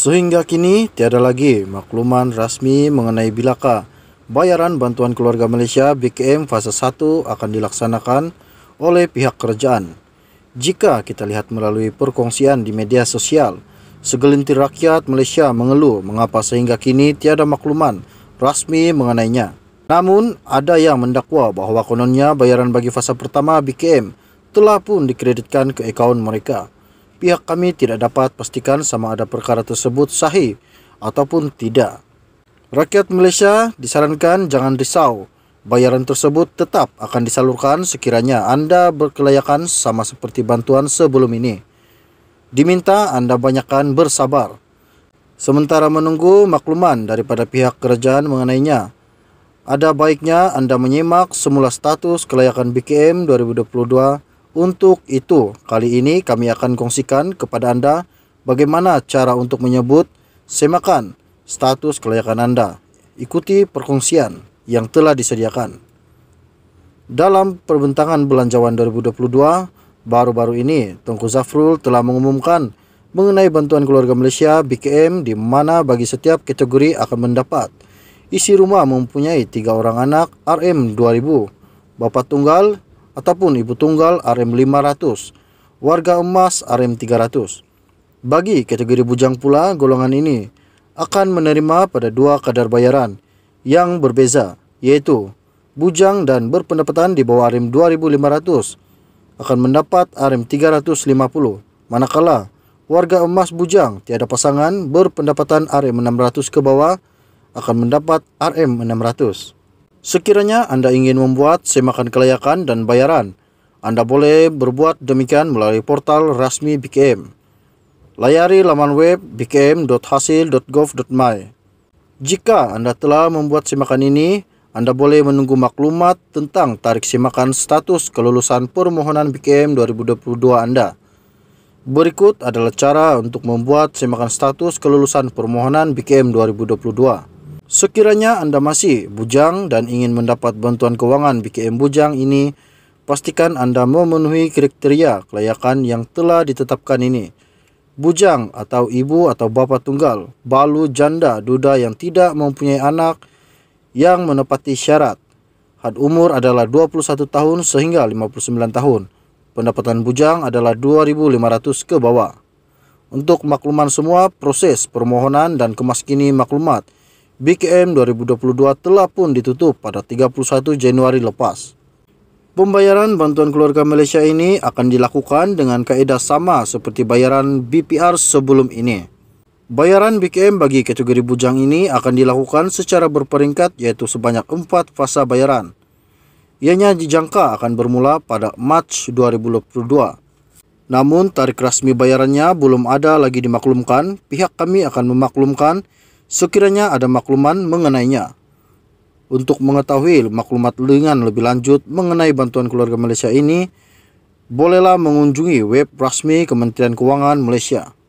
Sehingga kini tiada lagi makluman rasmi mengenai bilakah bayaran bantuan keluarga Malaysia BKM fase 1 akan dilaksanakan oleh pihak kerajaan. Jika kita lihat melalui perkongsian di media sosial, segelintir rakyat Malaysia mengeluh mengapa sehingga kini tiada makluman rasmi mengenainya. Namun, ada yang mendakwa bahwa kononnya bayaran bagi fase pertama BKM telah pun dikreditkan ke akaun mereka pihak kami tidak dapat pastikan sama ada perkara tersebut sahih ataupun tidak. Rakyat Malaysia disarankan jangan risau. Bayaran tersebut tetap akan disalurkan sekiranya Anda berkelayakan sama seperti bantuan sebelum ini. Diminta Anda banyakkan bersabar. Sementara menunggu makluman daripada pihak kerajaan mengenainya, ada baiknya Anda menyimak semula status kelayakan BKM 2022 untuk itu, kali ini kami akan kongsikan kepada Anda bagaimana cara untuk menyebut semakan status kelayakan Anda. Ikuti perkongsian yang telah disediakan. Dalam perbentangan belanjawan 2022, baru-baru ini Tengku Zafrul telah mengumumkan mengenai bantuan keluarga Malaysia BKM di mana bagi setiap kategori akan mendapat isi rumah mempunyai tiga orang anak RM 2000, bapak tunggal ataupun ibu tunggal RM500, warga emas RM300. Bagi kategori bujang pula, golongan ini akan menerima pada dua kadar bayaran yang berbeza, iaitu bujang dan berpendapatan di bawah RM2500 akan mendapat RM350, manakala warga emas bujang tiada pasangan berpendapatan RM600 ke bawah akan mendapat RM600. Sekiranya Anda ingin membuat semakan kelayakan dan bayaran, Anda boleh berbuat demikian melalui portal resmi BKM. Layari laman web bkm.hasil.gov.my. Jika Anda telah membuat semakan ini, Anda boleh menunggu maklumat tentang tarik semakan status kelulusan permohonan BKM 2022 Anda. Berikut adalah cara untuk membuat semakan status kelulusan permohonan BKM 2022. Sekiranya Anda masih bujang dan ingin mendapat bantuan keuangan BKM bujang ini, pastikan Anda memenuhi kriteria kelayakan yang telah ditetapkan ini. Bujang atau ibu atau bapak tunggal, balu janda duda yang tidak mempunyai anak yang menepati syarat. Had umur adalah 21 tahun sehingga 59 tahun. Pendapatan bujang adalah 2.500 ke bawah. Untuk makluman semua, proses permohonan dan kemaskini maklumat – BKM 2022 telah pun ditutup pada 31 Januari lepas. Pembayaran bantuan keluarga Malaysia ini akan dilakukan dengan kaedah sama seperti bayaran BPR sebelum ini. Bayaran BKM bagi kategori bujang ini akan dilakukan secara berperingkat yaitu sebanyak 4 fasa bayaran. Ianya dijangka akan bermula pada Mac 2022. Namun tarik resmi bayarannya belum ada lagi dimaklumkan, pihak kami akan memaklumkan sekiranya ada makluman mengenainya. Untuk mengetahui maklumat dengan lebih lanjut mengenai bantuan keluarga Malaysia ini, bolehlah mengunjungi web resmi Kementerian Keuangan Malaysia.